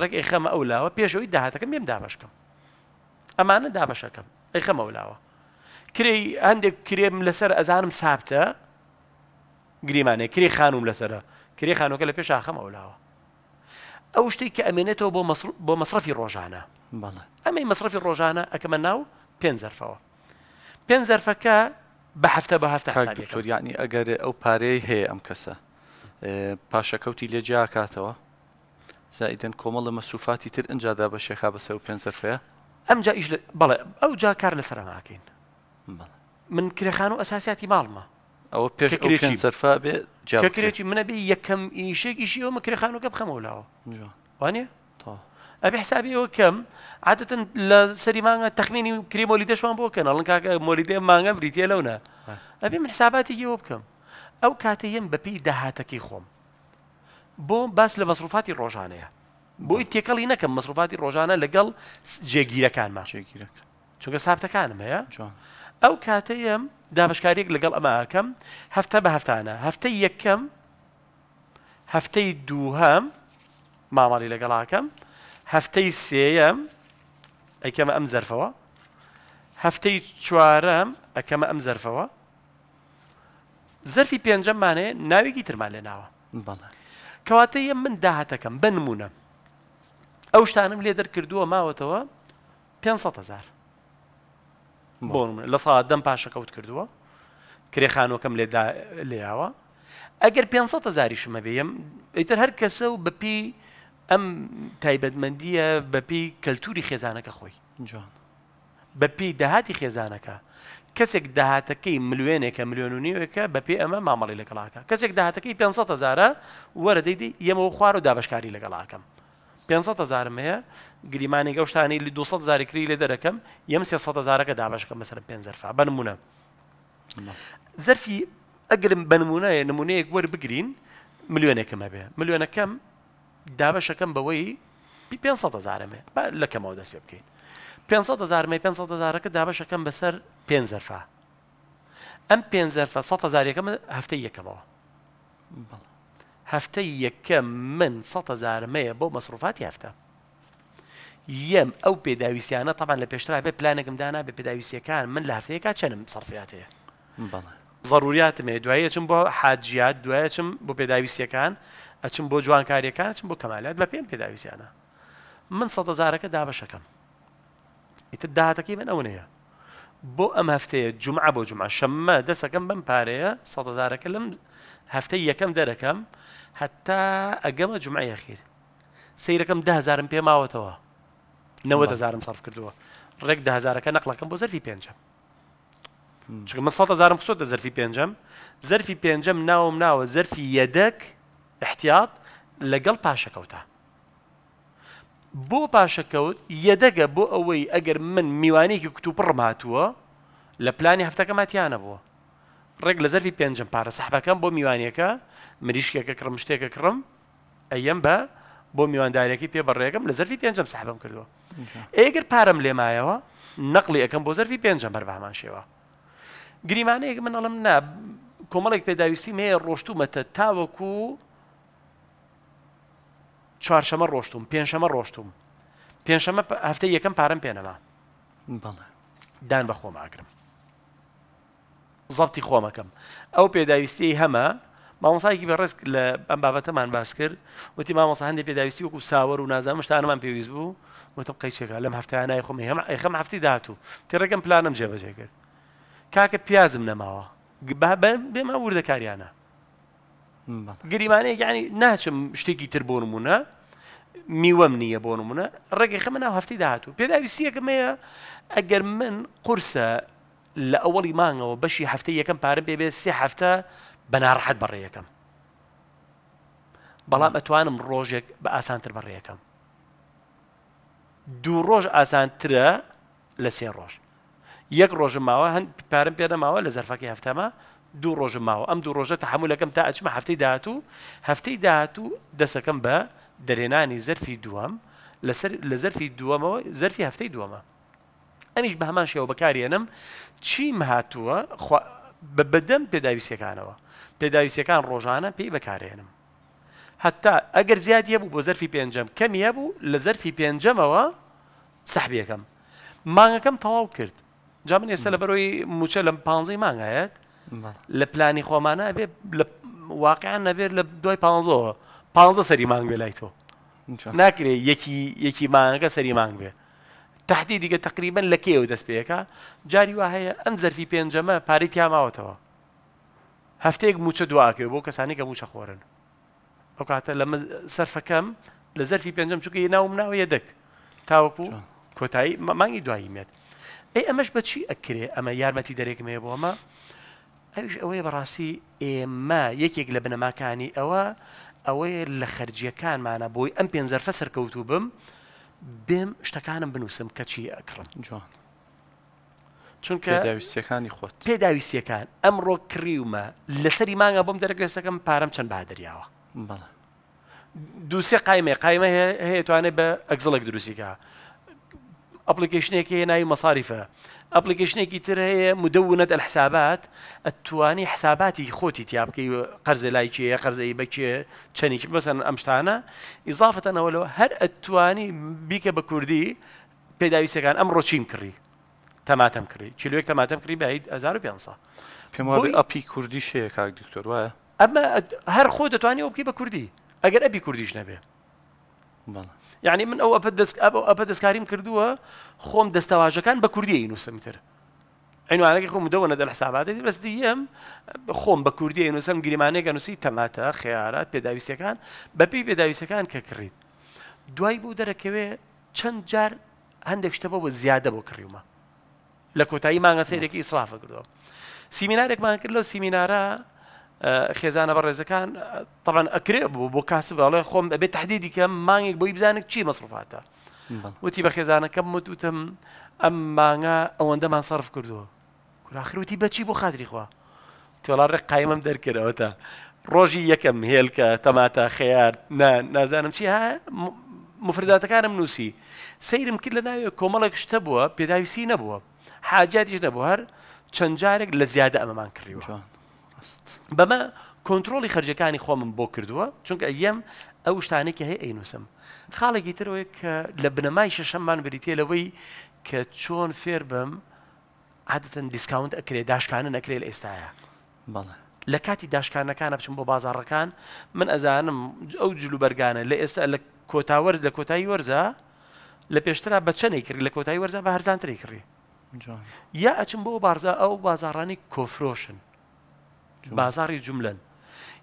ڕێک ئەیخەمە ئەولاوە پێشەوەی داهاتەکەم بێم دابشکەم ئەمانە دابشەکەم اولا و کری هەندێک لسر از آنم سابتە گریمانه کری خانوم کری خانو لەسرە کرێ خانۆکە لە پێش ئاخەمە ئەولاوە ئەو شتێک کە ئەمێنێتەوە بۆ بۆ مەصرفی ڕۆژانە ئەمەی مصرفی روزانه اکمن ناو پنزرفه پنزرفه که بە هەفتە بە هەفتە تۆر یعنی او ئەو پارەی هەیە ئەم کەسە اه، پاشەکەوتی لێجیا کاتەوە زائدن کۆمەڵ لە مەسوفاتی تر ئەجادا بە شێخا بەسەر و پێنجەرفەیە ام جا بڵێ او جا کار لەسەر ماکەین من کرێخان و ئەساسیاتی ماڵمە ئەوە پێشەرفا بێ کرێکی منە من یەکەم ئیشێکیشی ئەومە کرێخان و کە بخەمەوە لاوە وانە ئەبێ حسابی ئەوە کەم عادەتن لە سەری مانگە تەخمینی کری مۆلیدەشمان بۆ کەن ئەڵن کاکە مۆلیدێ مانگە بریتە لەونە ئەبێ من حساباتێکی ئەوە بکەم ئەو کاتەیەم بەپی داهاتەکەی خۆم بۆ باس لە مەصروفاتی ڕۆژانەیە بۆی تێکەڵی نەکەم مەصروفاتی ڕۆژانە لەگەڵ جێگیرەکان ماشێگیرەکە چونکە سابتەکانم هەیە ئەو کاتەیەم دابشکارێک لەگەڵ ئەماکەم هەفتە بە هەفتانە هەفتەی یەکەم هەفتەی دووهەم مامەڵی لەگەڵاکەم هەفتەی سێەم ئەیکەمە ئەم زەرفەوە هەفتەی چوارەم ئەکەمە ئەم زەرفەوە زەرفی پێنجەممانەیە ناوێکی ترمان لە ناوە کەواتەیە من داهاتەکەم بنمونە ئەو شتانم لێ دەرکردووە ماوەتەوە 500هزار بۆ لە ساڵات دەم پاشەکەوت کردووە کرێخانەکەم لێیاوە ئەگەر 500 هزاری شمە بێم ئیتر هەر کەسە و بەپی ئەم تایبەتمەندیە بەپی کەلتوری خێزانەکە خۆی بەپی داهاتی خێزانەکە کەسێک داهاتەکەی ملوێنێکە ملیۆن و نیوەکە بەپی ئەمە مامەڵی لەگەڵاکە کەسێک داهاتەکەی 500 هزارە وەرە دەیدی یەمەوە خوار و دابشکاری لەگەڵاکەم 500 هزارم هەیە گریمانی گەشتانی ل 200 زارکری لێ دەرەکەم یەم 300 هزارەکە دابشکەم بەسەر پێنجەرفا بنمونە زەرفی ئەگرم بنمونەیە نمونەیەک وەربگرین ملیۆنێکم هەبێ ملیۆنەکەم دابەشەکەم بەوەی 500 زارمێ لەکەمەوە دەست پێ بکەین 500 زارمەی 500 زارەکە دابەشەکەم بەسەر پێنجەرفا ئەم پێنجەرفە 100 زاریەکەم هەفتەی یەکەمەوە هەفتەی یەکەم من 100 زارمەیە بۆ مەصروفاتی هەفتە یەم ئەو پێداویستیانە تاوان لە پێشترا بێ پلانێکم دانا بە پێداویستەکان من لە هەفتەیەکە چەنم سەرفیات هەیە ضروراتمێ دوایەچم بۆ حاجیات دوایەچم بۆ پێداویستەکان ئەچم بۆ جوانکاریەکان چم بۆ کەمالات بە پێم پێداویستیانە من سەدەزارەکە دابەشەکەم ئیتر داهاتەکەی من ئەوەیە بۆ ئەم هەفتەیە جمعە بۆ جمع شەممە دەسەکەم بم پارەیە سەدەزارەکە لەم هەفتەی یەکەم دەرەکەم هەتا ئەگەمە جمعی یەخیر سیرەکەم دهزارم پێماوەتەوە نەوەدەزارم ساف کردووە ڕێک دهزارەکە نەقلەکەم بۆ زەرفی پێنجم چکە من سەدەزارم خسۆ دە زەرفی پێنجم زەرفی پێنجم ناوم ناوە زەرفی یەدەک احتیاط لەگەڵ پاشەکەوتە بۆ پاشەکەوت یەدەگە بۆ ئەوەی ئەگەر من میوانێکی کتوپ ڕماتووە لە پلانی هەفتەکە ماتیانە بووە ڕێک لە زەرفی پێنجم پارە سەحبەکەم بۆ میوانەکە مریشکێکە کڕم شتێکە کڕم ئەیەم بە بۆ میواندارێکی پێ بەڕێگەم لە زەرفی پێنجم سەحبم کردووە ئێگەر پارەم لێمایەوە نەقلی ئەەکەم بۆ زەرفی پێنجم بەربامان شێوە گریمانەیەک من ئەڵم نا کۆمەڵێک پێداویستی مەیە ڕۆشتومەتە تاوەکو چوارشەمە ڕۆشتم پێنجشەمە ڕۆشتم هفته یکم یەکەم پارەم پێنەما بله. دان بە خۆم ئاگرم زەبتی خۆمەکەم ئەو ما هەمە کی بە ل لە بابت من باس کرد وتی ما هەندێک پێداویستی وەکو ساور و نازم نازانم بو. پێویست بوو وتم قەیچێکە لەم هەفتیانای خۆم هم ئەیخەم هفته داهاتوو تێڕێکم پلانم جێبەجێ کرد کاکە پیازم نەماوە کاری وردەکاریانە گریمانەیە یعنی ناچم شتێکی تر بۆ نمونە میوەم نییە بۆ نمونە ڕێگەی خەمە ناو هەفتی داهاتوو پێداویستیەکەمەیە ئەگەر من قرسە لە ئەوەڵی مانگەوە بەشی هەفتەی یەکەم پارم پێ بێت سێ هەفتە بەناڕحەت بەڕێیەکەم بەڵام ئەتوانم ڕۆژێک بە ئاسانتر بەڕێیەکەم دوو ڕۆژ ئاسانترە لە سێ ڕۆژ یەک ڕۆژم ماوە هەند پارم پێدەماوە لە زەرفەکەی هەفتەمە دوو ڕۆژم ماوە ئەم دوو ڕۆژە تەحملەکەم تا ئەچمە هەفتەی داهاتوو هەفتەی داهاتوو دەسەکەم بە دەرێنانی زەرفی دووەم لە زەرفی دووەمەوە زەرفی هەفتەی دووەمە ئەمیش بە هەمان شێوە بەکارێنم چیم هاتووە بە بەدەم پێداویستەکانەوە پێداویستەکان ڕۆژانە پێی بەکارێنم هەتا ئەگەر زیادیە بوو بۆ زەرفی پێنجەم کەمیە بوو لە زەرفی پێنجەمەوە سەحبیەکەم مانگەکەم تەواو کرد جا من ئێستا لە بەرەوەی موچە لەم پانزەی مانگایەت لە پلانی خۆمانە بێ واقعیان نەبێت لە دوای پەوە پازە سەری مانگ بێ لای تۆ ناکرێ یەکی یەکی مانگەکە سەری مانگ بێ تهدی دیگە تقریبن لە کێو دەست پێەکە جاری وا هەیە ئەم زەرفی پێنجەمە پارەی تیاماوەتەوە هەفتەیەک موچە دواکێ بۆ کەسانی کە موچە خۆرن ئەو کاتە لە سەرفەکەم لە زەرفی پێنجم چووکە ناوم ناو یەدەک تاوەکو کۆتایی مانگی دوایی مێت ئەی ئەمەش بەچی ئەکرێ ئەمە یارمەتی دەرێکمەیە بۆ ئەمە ئەوش ئەوەیە بەڕاستی ئێمە یەکێک لە بنەماکانی ئەوە ئەوەیە لە خەرجیەکانمانە بۆی ئەم پێنجەرفە سەرکەوتو بم بێم شتەکانم بنووسم کە چی ئەکڕن جوان چونکە داویستەکانی خۆت پێداویستیەکان ئەمڕۆ کڕیومە لەسەری مانگە بۆم دەرەگەسەکەم پارەم چەند بادریاوە دووسێ قایمێ قایمە هەیە توانێت بە ئەگزڵک دروستیکە ئەپلیکیشنێکی ناوی مەساریفە ابلكيشن كي ترى مدونة الحسابات التواني حساباتي خوتي تياب كي قرز لايكي قرز اي بكي تشني مثلا امشتانا اضافة ولو هر التواني بيك بكردي بيداوي كان ام تشيم كري تماتم كري كيلو تماتم كري بعيد ازار بيانصا في مواد ابي كردي شي كاك دكتور واه اما هر خوتي تواني اوكي بكردي اگر ابي كردي جنبه بله یعنی من ئەو ئەپە دەستکاریم کردووە خۆم دەستەواژەکان بە کوردی نووسمتر عینوانەکە خۆم دەوەنە دە حساباتی بەستی ئەم خۆم بە کوردی نووسم گریمانێکە نووسی تەماتە خێارات پێداویستەکان بەپی پێداویستەکان کە کڕیت دوای بوو دەرەکەوێ چەند جار هەندێک شتەوە بۆ زیادە بۆ کڕیومە لە کۆتایی مانگە سیرێکی ئیسلافە کردەوە سیمینارێکمان کرد لەو سیمینارە خێزانە بە ڕێزەکان تەبان ئەکرێ بوو بۆ کاسبڵێ خۆم ئەبێت تهدیدی کەم مانگێک بۆی بزانێت چی مەصرفاتە وتی بە خێزانەکەم وتوتم ئەم مانگە ئەوەندەمان سرف کردووە کوراخروتی بەچی بۆ خاتری خوا تۆڵارڕێک قایمەم دەرکردەوە تا ڕۆژی یەکەم هێلکە تەماتە خەیار نازانم چی مفرداتەکانم نووسی سەیرم کرد لە ناوێ کۆمەڵێک شتە بووە پێداویسی نەبووە حاجاتیش نەبوو هەر چەند جارێک لە زیادە ئەمەمان کڕیوە. بەمە کۆنتترۆلی خرجەکانی خۆمم بۆ کردووە چونکە ئەم ئەو شتانێکی هەیە ئەینوسم خاڵێکی ترەوەی کە لە بنەمای شەشەممان بریتێ لەوەی کە چۆن فێر بم عادەتەن دیسکاونت ئەکرێ داشکانە نەکرێ لە ئێستاە لە کاتی داشکانەکانە بچم بۆ بازارڕەکان من ئەزانم ئەو جلوبەرگانە لە ئێستا لە کۆتاوەەر لە کۆتایی وەرزە لە پێشترا بەچەنێک کرد لە کۆتایی وەرزە بە هەرزانترێک کڕی یا ئەچم بۆ بارزە ئەو بازارڕانی کۆفرۆشن بازاری جملن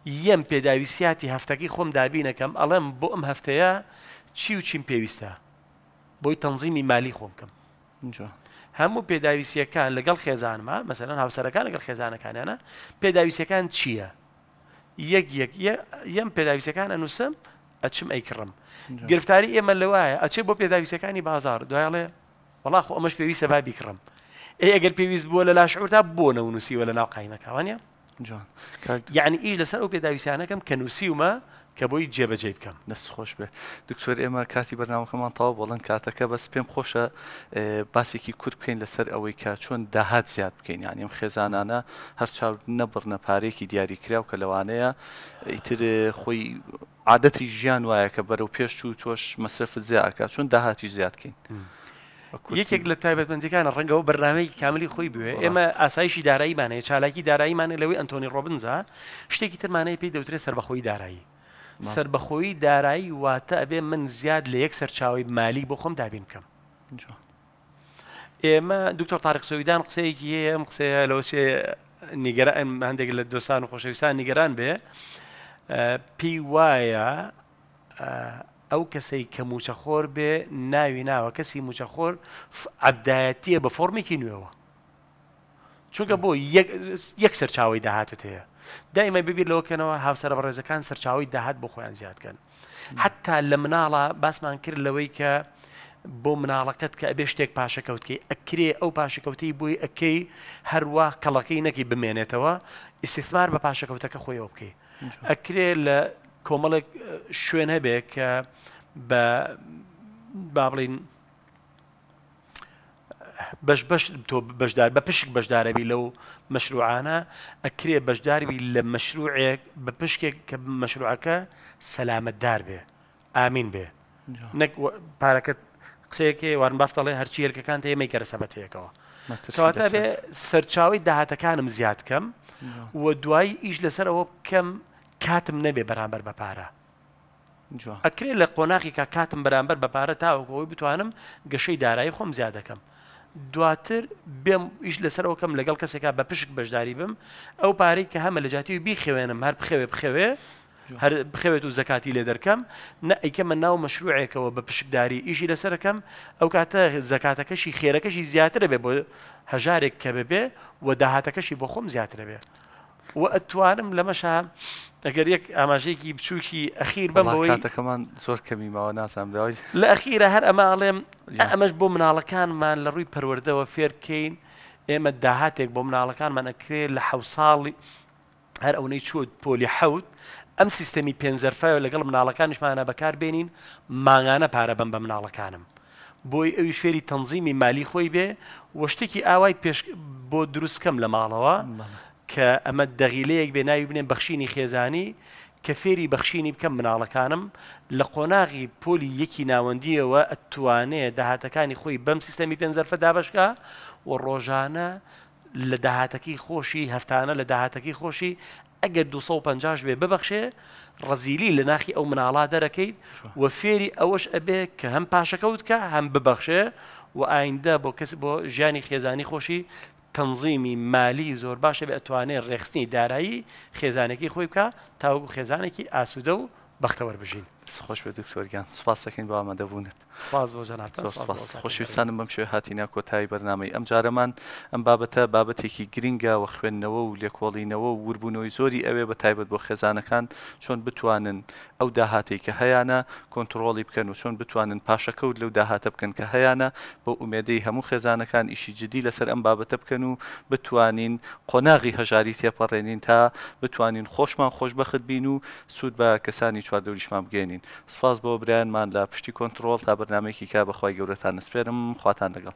یەم پێداویستیاتی هەفتەکەی خۆم دابینەکەم ئەڵێم بۆ ئەم هەفتەیە چی و چیم پێویستە بۆی تەنزیمی مالی خۆمکەم هەموو پێداویستیەکان لەگەڵ خێزانمە مەسەرەن هاوسەرەکان لەگەڵ خێزانەکانیانە پێداویستەکان چییە؟ یەک یەم پێداویستەکان ئەنووسم ئەچم ئەیکڕم گرفتاری ئێمە لەوایە ئەچێ بۆ پێداویستەکانی بازار دوایڵێ وڵا خۆ ئەمەش پێویستە با بیکڕم ئێ ئەگەر پێویست بووە لە لاشعوردا بۆ نەونووسیوە لە ناو قایمەکەوانە؟ یعنی ئیش لەسەر ئەو پێداویستیانەکەم کە نووسیومە کە بۆی جێبەجێ بکەم دەست خۆش بێ دکتۆر ئێمە کاتی بەرنامەکەمان تاوا بڵند کاتەکە بەس پێم خۆشە باسێکی کورد بکەین لەسەر ئەوەی کا چۆن داهات زیاد بکەین یانیم خێزانانە هەر چاو نەبڕنە پارێکی دیاریکرااو کە لەوانەیە ئیتر خۆی عادەتی ژیان وایە کە بەرەو پێش و تۆش مەصرف زیاکە چۆن داهاتی زیادکەین. یەکێک لە تایبەتمەندەکانە ڕەنگەوە بەرنمەیەکی کاملی خۆی بوێ ئێمە ئاسایشی داراییمانەیە چالاکی داراییمانە لەوەی ئەنتۆنی ڕۆبنزا شتێکی ترمانەیە پێی دەوترێت سربەخۆی دارایی سربەخۆی دارایی واتە ئەبێ من زیاد لە یەک سەرچاوی مالی بۆ خۆم دابین بکەم ئێمە دکتۆر تارق سەویدان قسەیەکی ئەم قسەیە لەوچێ نیگەران هەندێک لە دۆستان و خۆشەویستان نیگەران بێ پی وایە ئەو کەسەی کە موچەخۆر بێ ناوی ناوە کەسی موچەخۆر عبدایەتیە بە فۆرمێکی نوێەوە چونکە بۆ یەک سەرچاوی داهاتت هەیە دائمە ببییر لەوەکەنەوە هاوسەرە ڕێزەکان سەرچاوی داهات بۆ خۆیان زیادکەن حتا لە مناڵە باسمان کرد لەوەی کە بۆ مناڵەکەت کە ئەبێ شتێک پاشەکەوتکەی ئەکرێ ئەو پاشەکەوتی بووی ئەکەی هەروە کەڵەکەی نەکی بمێنێتەوە ئیسیثمار بە پاشەکەوتەکە خۆیەوە بکەی ئەکرێ لە کۆمەڵێک شوێن هەبێت کە بە با بڵین بەش بەش تۆ بەشدار بە پشک بەشدارەبی لەو مەشروعانە ئەکرێ بەشداروی لە مەشروعێک بە پشکێک کە مەشروعەکە سەلامەتدار بێ ئامین بێ نەک پارەکەت قسەیەکێ وارن بافتەڵێ هەرچی هێلکەکان تێ مەی کەرە سەبەتەیەکەوە کەواتە بێ سەرچاوی داهاتەکانم زیاد کەم و دوایی ئیش لەسەر ئەوە بکەم کاتم نەبێ بەرامبەر بە پارە ئەکرێ لە قۆناقیکە کاتم بەرامبەر بە پارە تاوەکەەوەی بتوانم گەشەی دارایی خۆم زیاد دەکەم دواتر بێم ئیش لەسەرەوەکەم لەگەڵ کەسێکا بە پشک بەشداری بم ئەو پارەی کە هەمە لە جااتی بیخێوێنم هەر بخێوێ بخەوێ هەر بخەوێت و زەکاتی لێ دەرکەم نە ئەیکەمە ناو مەشروعێکەوە بە پشکداری ئیشی لەسەرەکەم ئەو کاتە زەکاتەکەشی خێرەکەشی زیاترە بێ بۆ هەژارێک کە ببێ و داهاتەکەشی بۆ خۆم زیاترە بێ و ئەتوانم لەمەشا ئەگەر یەک ئاماژەیەکی بچووکی ئەخیر بم بەوەیەکەمان زۆر کەمی ماوە ناسان بێ لە ئەخیرە هەر ئەماڵێم ئەمەش بۆ مناڵەکانمان لە ڕووی پەروەردەوە فێرکەین ئێمە داهاتێک بۆ مناڵەکانمان ئەکرێت لە حە ساڵی هەر ئەوەی چوت پۆلی حەوت ئەم سیستەمی پێنجەرفایەوە لەگەڵ مناڵەکانشمانە بەکار بێنین ماگانە پارە بم بە مناڵەکانم. بۆی ئەوی فێری تەنزیمی مالی خۆی بێ وەشتێکی ئاوای بۆ دروستکەم لە ماڵەوە کە ئەمە دەغیلەیەک بێ ناوی بنێن بەخشینی خێزانی کە فێری بەخشینی بکەم مناڵەکانم لە قۆناغی پۆلی یەکی ناوەندیەوە ئەتوانێت داهاتەکانی خۆی بەم سیستەمی پێنجەرفە دابشکە و ڕۆژانە لە داهاتەکەی خۆشی هەفتانە لە داهاتەکەی خۆشی ئەگەر 250 بێ ببەخشێ ڕزیلی لە ناخی ئەو مناڵا دەرەکەیت و فێری ئەوەش ئەبێ کە هەم پاشەکەوت کە هەم ببەخشێ و ئایندە بۆ کەس بۆ ژیانی خێزانی خۆشی تەنظیمی مالی زۆر باشە ئەتوانێت ڕێخستنی دارایی خێزانێکی خۆی بکە تاوەکو خێزانێکی ئاسوودە و بەختەوەربژین خۆش بە دکتۆرگیان سپاس دەکەین بە ئامادەبوونێت خۆشویستانم بەم شوێ هاتینا کۆتایی بەرنمەی ئەم جارەمان ئەم بابەتە بابەتێکی گرینگە و خوێندنەوە و لێکۆڵینەوە و وربوونەوەی زۆری ئەوێ بە تایبەت بۆ خێزانەکان چۆن بتوانن ئەو داهاتەی کە هەیەە کۆنتترۆڵی بکەن و چۆن بتوانن پاشەکەوت لەو داهاتە بکەن کە هەیەە بۆ ئومێدەی هەموو خێزانەکان ئیشی جدی لەسەر ئەم بابەتە بکەن و بتوانین قۆناغی هەژاری تێپەڕێنین تا بتوانین خۆشمان خۆش بەخت بین و سوود بە کەسانی چواردەوریشمان بگەێنین بزانین سپاس بۆ برایانمان لە پشتی کۆنتترۆل تا بەنامێکی کا بەخوای گەورەتان نسپێرم خواتان لەگەڵ